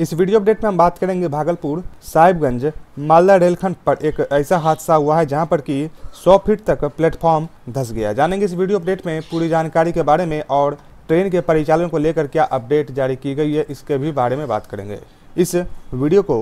इस video update में हम बात करेंगे भागलपुर साहिबगंज मालदा रेलखंड पर एक ऐसा हादसा हुआ है जहां पर कि 100 फीट तक प्लेटफॉर्म धस गया जानेंगे इस वीडियो अपडेट में पूरी जानकारी के बारे में और ट्रेन के परिचालन को लेकर क्या अपडेट जारी की गई है इसके भी बारे में बात करेंगे इस वीडियो को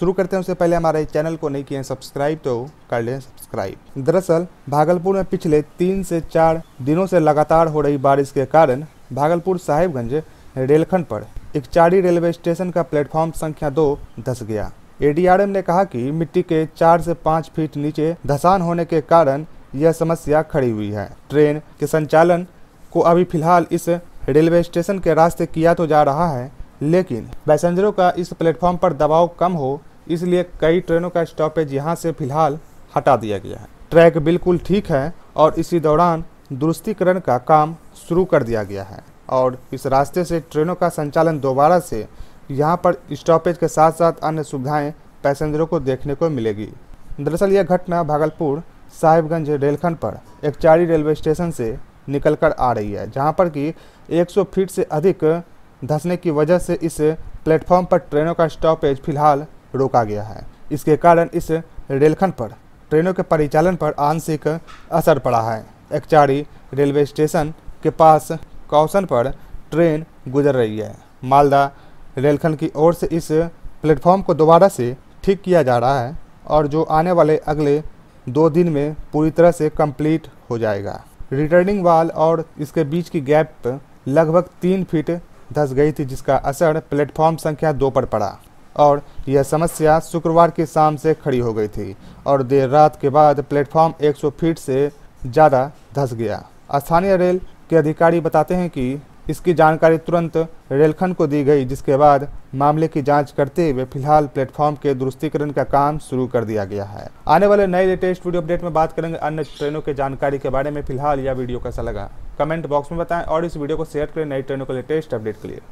शुरू करते हैं उससे पहले हमारे चैनल को नहीं किए सब्सक्राइब तो कर लें सब्सक्राइब दरअसल भागलपुर में पिछले तीन से चार दिनों से लगातार हो रही बारिश के कारण भागलपुर साहिबगंज रेलखंड पर इकचाड़ी रेलवे स्टेशन का प्लेटफॉर्म संख्या दो धस गया एडीआरएम ने कहा कि मिट्टी के चार से पाँच फीट नीचे धसान होने के कारण यह समस्या खड़ी हुई है ट्रेन के संचालन को अभी फिलहाल इस रेलवे स्टेशन के रास्ते किया तो जा रहा है लेकिन पैसेंजरों का इस प्लेटफॉर्म पर दबाव कम हो इसलिए कई ट्रेनों का स्टॉपेज यहाँ से फिलहाल हटा दिया गया है ट्रैक बिल्कुल ठीक है और इसी दौरान दुरुस्तीकरण का काम शुरू कर दिया गया है और इस रास्ते से ट्रेनों का संचालन दोबारा से यहाँ पर स्टॉपेज के साथ साथ अन्य सुविधाएं पैसेंजरों को देखने को मिलेगी दरअसल यह घटना भागलपुर साहिबगंज रेलखंड पर एकचारी रेलवे स्टेशन से निकलकर आ रही है जहां पर कि 100 फीट से अधिक धंसने की वजह से इस प्लेटफॉर्म पर ट्रेनों का स्टॉपेज फिलहाल रोका गया है इसके कारण इस रेलखंड पर ट्रेनों के परिचालन पर आंशिक असर पड़ा है एकचारी रेलवे स्टेशन के पास कौशन पर ट्रेन गुजर रही है मालदा रेलखंड की ओर से इस प्लेटफॉर्म को दोबारा से ठीक किया जा रहा है और जो आने वाले अगले दो दिन में पूरी तरह से कंप्लीट हो जाएगा रिटर्निंग वाल और इसके बीच की गैप लगभग तीन फीट धस गई थी जिसका असर प्लेटफॉर्म संख्या दो पर पड़ा और यह समस्या शुक्रवार की शाम से खड़ी हो गई थी और देर रात के बाद प्लेटफॉर्म 100 फीट से ज़्यादा धस गया स्थानीय रेल के अधिकारी बताते हैं कि इसकी जानकारी तुरंत रेलखंड को दी गई जिसके बाद मामले की जांच करते हुए फिलहाल प्लेटफॉर्म के दुरुस्तीकरण का काम शुरू कर दिया गया है आने वाले नए लेटेस्ट वीडियो अपडेट में बात करेंगे अन्य ट्रेनों के जानकारी के बारे में फिलहाल यह वीडियो कैसा लगा कमेंट बॉक्स में बताएं और इस वीडियो को शेयर करें नई ट्रेनों के लेटेस्ट अपडेट के लिए